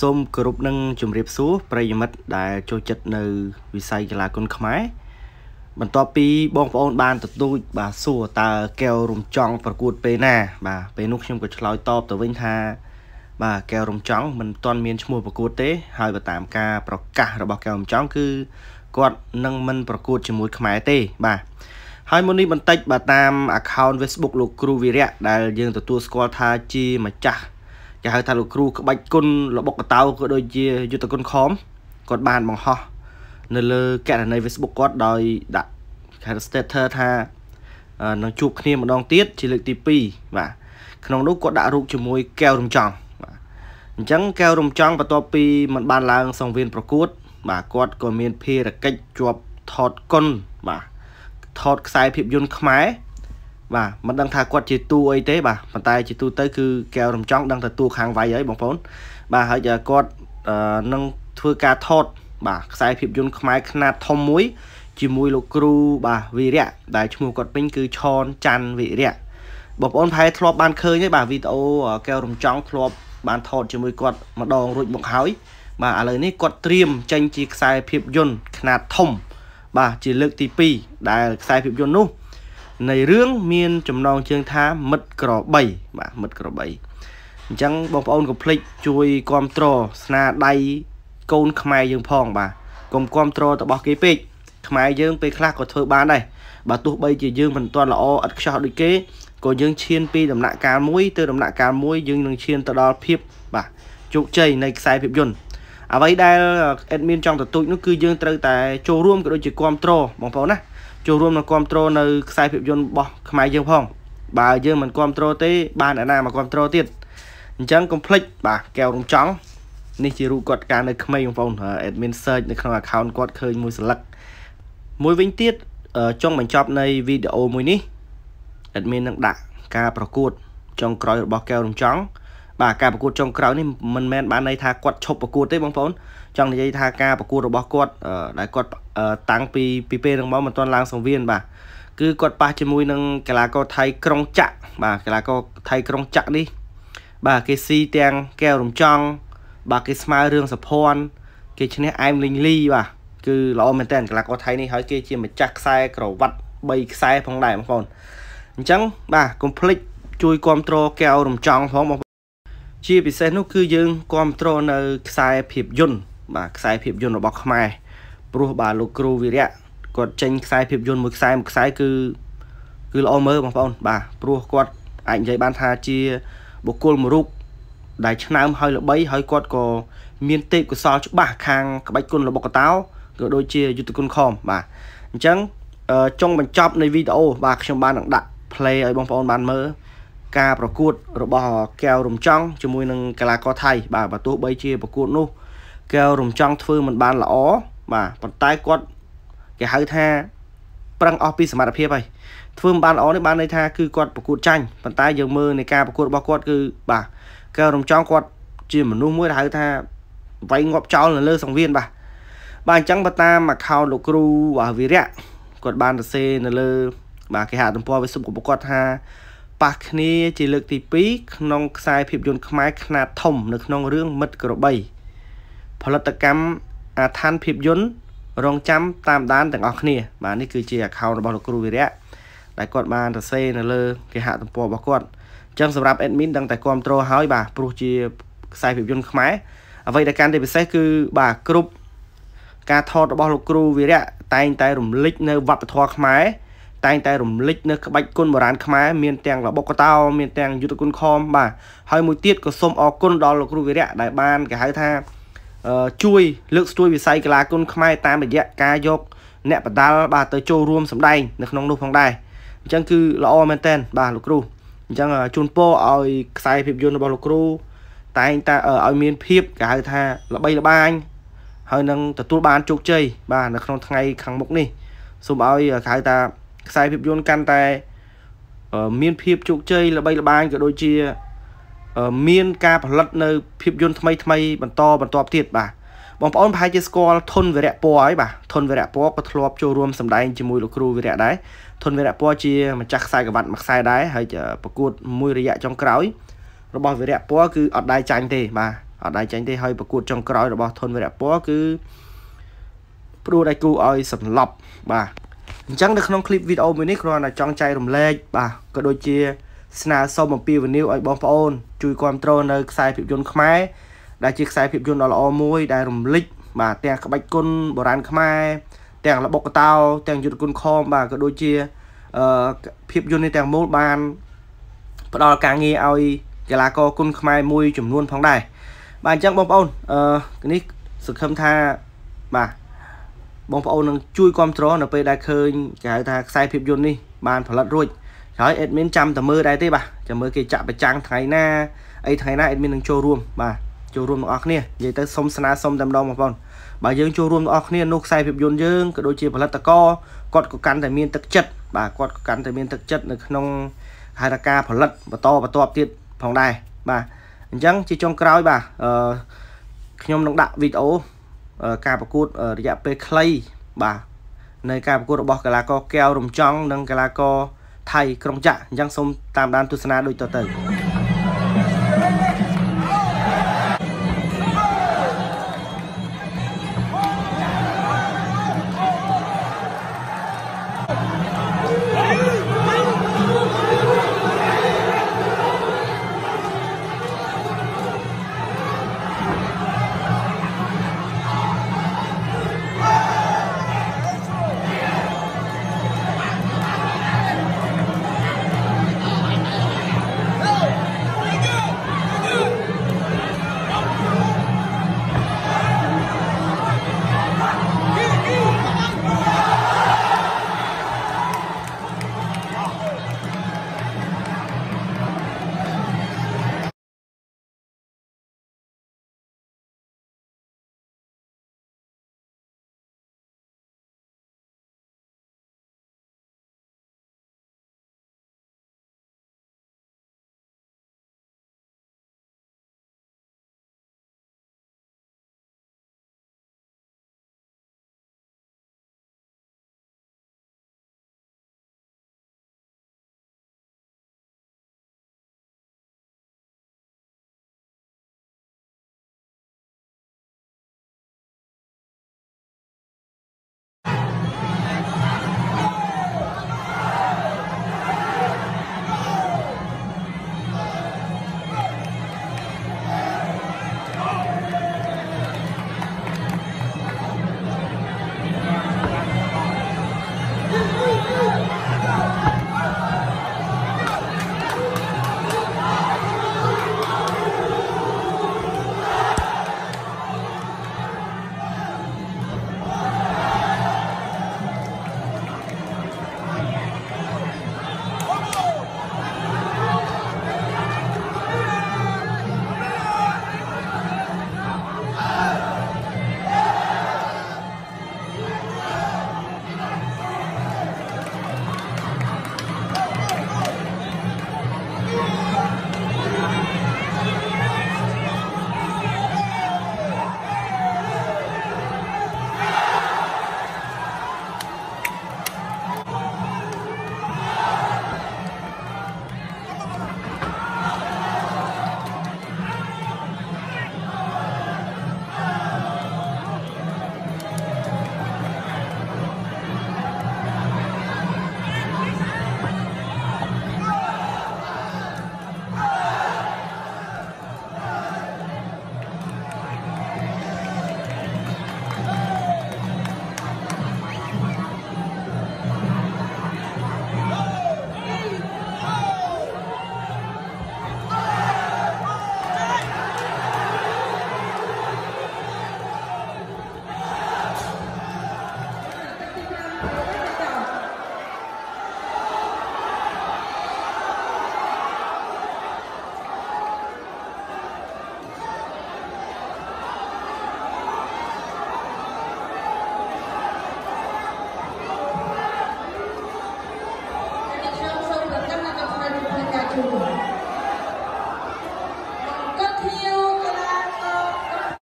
សូមគោរពនឹងជំរាបសួរប្រិយមិត្តដែលចូលចិត្តនៅវិស័យកីឡាគុនខ្មែរបន្ទាប់ពីបងប្អូន បានទទូចបាទសួរតើកែវរំចង់ប្រកួតពេលណា បាទពេលនោះខ្ញុំក៏ឆ្លើយតបទៅវិញថាបាទកែវរំចង់មិនទាន់មានឈ្មោះប្រកួតទេហើយបើតាមការប្រកាសរបស់កែវរំចង់គឺគាត់នឹងមិនប្រកួតជាមួយខ្មែរទេ បាទហើយមុននេះបន្តិចបាទតាម account Facebook លោកគ្រូវីរៈដែលយើងទទួលស្គាល់ថាជាម្ចាស់គេហៅថាលោកគ្រូក្បាច់គុណលបុកតោក៏ដូចជាយុទ្ធគុណខំគាត់បានបង្ហោះនៅលើកណនី Facebook គាត់ដោយដាក់គេហៅ status ថានឹងជួបគ្នាម្ដងទៀតជាលើកទី2បាទក្នុងនោះគាត់ដាក់រូបជាមួយកែវរំចង់បាទអញ្ចឹងកែវរំចង់បន្ទាប់ពីមិនបានឡើងសង្វៀនប្រកួត បាទគាត់ក៏មានភារកិច្ចជាប់ថតគុណបាទថតខ្សែភាពយន្តខ្មែរបាទមិនដឹងថាគាត់ជាទូអីទេបាទប៉ុន្តែជាទូទៅគឺកែវរំចង់ដឹងថាទូខាងវាយហើយបងប្អូនបាទហើយគាត់នឹងធ្វើការថតបាទខ្សែភាពយន្តខ្មែរຂະຫນាតធំមួយជាមួយលោកគ្រូបាទវីរៈដែលឈ្មោះគាត់ពេញគឺឈនច័ន្ទវីរៈបងប្អូនប្រហែលធ្លាប់បានឃើញហើយបាទវីដេអូកែវរំចង់ធ្លាប់បានថតជាមួយគាត់ម្ដងរួចមកហើយបាទឥឡូវនេះគាត់ត្រៀមចេញជាខ្សែភាពយន្តຂະຫນាតធំ បាទជាលើកទី2ដែលខ្សែភាពយន្តនោះនៃរឿងមានចំណងជើងថាមិត្តក្របីបាទមិត្តក្របីអញ្ចឹងបងប្អូនកុំភ្លេចជួយគ្រប់គ្រងស្នាដៃកូនខ្មែរយើងផង បាទកុំគ្រប់គ្រងរបស់គេពេកខ្មែរយើងពេលខ្លះក៏ធ្វើបានដែរបើទោះបីជាយើងមិនទាន់ល្អឥតខ្ចោះដូចគេក៏យើងឈានពីដំណាក់កាលមួយ ទៅដំណាក់កាលមួយយើងនឹងឈានទៅដល់ភាពបាទជោគជ័យនៃខ្សែភាពយន្តអ្វីដែល admin ចង់ទទូចនោះគឺយើងត្រូវតែចូលរួមក៏ដូចជាគ្រប់គ្រងបងប្អូនណាចូលរួមនឹងគ្រប់គ្រងនៅខ្សែភាពយន្តរបស់ខ្មែរយើងផងបើយើងមិនគ្រប់គ្រងទេ បានអ្នកណាមកគ្រប់គ្រងទៀតអញ្ចឹងកុំភ្លេចបាទកែវរំចង់នេះជារូបគាត់កាលនៅក្មេងបងប្អូន admin search នៅក្នុង account គាត់ឃើញមួយសន្លឹកមួយវិញទៀតចុងបញ្ចប់នៃវីដេអូមួយនេះ admin នឹងដាក់ការប្រកួត ចុងក្រោយរបស់កែវរំចង់បាទការប្រកួតចុងក្រោយនេះមិនមែនបានន័យថាគាត់ឈប់ប្រកួតទេបងប្អូនចង់និយាយថាការប្រកួតរបស់គាត់ដែលគាត់តាំងពីពីពេលហ្នឹងមកមិនទាន់ឡើងសង្វៀនបាទគឺគាត់ប៉ះជាមួយនឹងកីឡាករថៃក្រុងចាក់បាទកីឡាករថៃក្រុងចាក់នេះបាទគេស៊ីទាំងកែវរំចង់បាទគេស្មើរឿងសុភ័ណ្ឌគេឈ្នះអែមលីងលី បាទគឺល្អមែនតើកីឡាករថៃនេះហើយគេជាម្ចាស់ខ្សែក្រវ៉ាត់3ខ្សែផងដែរបងប្អូនអញ្ចឹងបាទកុំភ្លេចជួយគ្រប់គ្រងកែវរំចង់ផងបងជាពិសេសនោះគឺយើងគ្រប់គ្រងនៅខ្សែភាពយន្តបាទខ្សែភាពយន្តរបស់ខ្មែរព្រោះបាទលោកគ្រូវិរៈគាត់ចេញខ្សែភាពយន្តមួយខ្សែមួយខ្សែគឺគឺល្អមើលបងប្អូនបាទព្រោះគាត់អាចនិយាយបាន ថាជាបុគ្គលមួយរូបដែលឆ្នើមហើយល្បីហើយគាត់ក៏មានទេពកោសលច្បាស់ខាងក្បាច់គុណរបស់កតោក៏ដូចជាយុទ្ធគុណខមបាទអញ្ចឹងចុងបញ្ចប់នៃវីដេអូបាទខ្ញុំបាននឹងដាក់ play ឲ្យបងប្អូនបានមើលការប្រកួតរបស់កែវរំចង់ជាមួយនឹងកីឡាករថៃ បាទបើទោះបីជាប្រកួតនោះកែវរំចង់ធ្វើមិនបានល្អ បាទប៉ុន្តែគាត់គេហៅថា ប្រឹងអស់ពីសមត្ថភាពហើយធ្វើមិនបានល្អនេះបានន័យថាគឺគាត់ប្រកួតចាញ់ប៉ុន្តែយើងមើលនៃការប្រកួតរបស់គាត់គឺបាទកែវរំចង់គាត់ជាមនុស្សមួយដែលហៅថាវាយងាប់ចោលនៅលើសង្វៀនបាទបាទអញ្ចឹងបើតាម account លោកគ្រូវិរៈគាត់បានសរសេរនៅលើ បាទគេហទំព័រ Facebook របស់គាត់ថាប៉ះគ្នាជាលើកទី2ក្នុងខ្សែភាពយន្តខ្មែរខ្នាតធំនៅក្នុងរឿងមិត្តក្របីផលិតកម្មអាឋានភាពយន្តរងចាំតាមដានទាំងអស់គ្នាបាទនេះគឺជា account របស់លោកគ្រូវិរៈដែលគាត់បានសរសេរនៅលើគេហទំព័ររបស់គាត់អញ្ចឹងសម្រាប់ admin ដឹងតែគ្រប់គ្រងហើយ បាទព្រោះជាខ្សែភាពយន្តខ្មែរអ្វីដែលកាន់តែពិសេសគឺបាទគ្រប់ការថតរបស់លោកគ្រូវិរៈតែងតែរំលេចនៅវប្បធម៌ខ្មែរតែងតែរំលេចនៅក្បាច់គុណបុរាណខ្មែរមានទាំងរបបកតោមានទាំងយុទ្ធគុណខមបាទហើយមួយទៀតក៏សូមអរគុណដល់លោកគ្រូវីរៈដែលបានគេហៅថាជួយលើកស្ទួយវិស័យកីឡាគុណខ្មែរតាមរយៈការយកអ្នកបដាល់បាទទៅចូលរួមសម្ដែងនៅក្នុងនោះផងដែរអញ្ចឹងគឺល្អមែនតើបាទលោកគ្រូអញ្ចឹងជូនពរឲ្យខ្សែភាពយន្តរបស់លោកគ្រូ តែងតែឲ្យមានភាពគេហៅថាល្បីល្បាញហើយនឹងទទួលបានជោគជ័យបាទនៅក្នុងថ្ងៃខាងមុខនេះសូមឲ្យគេហៅថាខ្សែភាពយន្តកាន់តែមានភាពជោគជ័យល្បីល្បាញក៏ដូចជាមានការផលិតនៅភាពយន្តថ្មីថ្មីបន្តបន្តទៀតបាទបងប្អូនប្រហែលជាស្គាល់ធនវរៈពណ៌ហើយបាទធនវរៈពណ៌ក៏ធ្លាប់ចូលរួមសម្ដែងជាមួយលោកគ្រូវរៈដែរធនវរៈពណ៌ជាម្ចាស់ខ្សែក្បាត់មួយខ្សែដែរហើយប្រកួតមួយរយៈចុងក្រោយ របស់វរៈពណ៌គឺអត់ដែរចាញ់ទេ បាទអត់ដែរចាញ់ទេហើយប្រកួតចុងក្រោយរបស់ធនវរៈពណ៌គឺព្រោះដៃគូឲ្យសន្លប់បាទអញ្ចឹងនៅក្នុងឃ្លីបវីដេអូមួយនេះគ្រាន់តែចង់ចែករំលែកបាទក៏ដូចជាស្នើសុំអំពាវនាវឲ្យបងប្អូនជួយគ្រប់គ្រងនៅខ្សែភាពយន្តខ្មែរដែលជាខ្សែភាពយន្តដ៏ល្អមួយដែលរំលេចបាទទាំងក្បាច់គុណបុរាណខ្មែរទាំងល្បុក្កតោទាំងយុទ្ធគុណខមបាទក៏ដូចជាអឺភាពយន្តនេះទាំងមូលបានផ្ដល់ការងារឲ្យកីឡាករគុណខ្មែរមួយចំនួនផងដែរបាទអញ្ចឹងបងប្អូនអឺនេះសង្ឃឹមថាបាទបងប្អូននឹងជួយគ្រប់គ្រងនៅពេលដែលឃើញគេហៅថាខ្សែភាពយន្តនេះបានផលិតរួចហើយ admin ចាំតែមើលដែរទេបាទចាំមើលគេចាក់ប្រចាំងថ្ងៃណាអីថ្ងៃណា admin នឹងចូលរួមបាទចូលរួមទាំងអស់គ្នានិយាយទៅសុំស្នើសុំតែម្ដងបងប្អូនបើយើងចូលរួមទាំងអស់គ្នានោះខ្សែភាពយន្តយើងក៏ដូចជាផលិតករគាត់ក៏កាន់តែមានទឹកចិត្តបាទគាត់ក៏កាន់តែមានទឹកចិត្តនៅក្នុងហេតុការផលិតបន្តបន្តទៀតផងដែរបាទអញ្ចឹងជាចុងក្រោយបាទអឺខ្ញុំនឹងដាក់វីដេអូការប្រកួតរយៈពេលខ្លី បាទនៃការប្រកួតរបស់កីឡាករកែវរំចង់និងកីឡាករថៃក្រុងចាក់អញ្ចឹងសូមតាមដានទស្សនាដូចតទៅ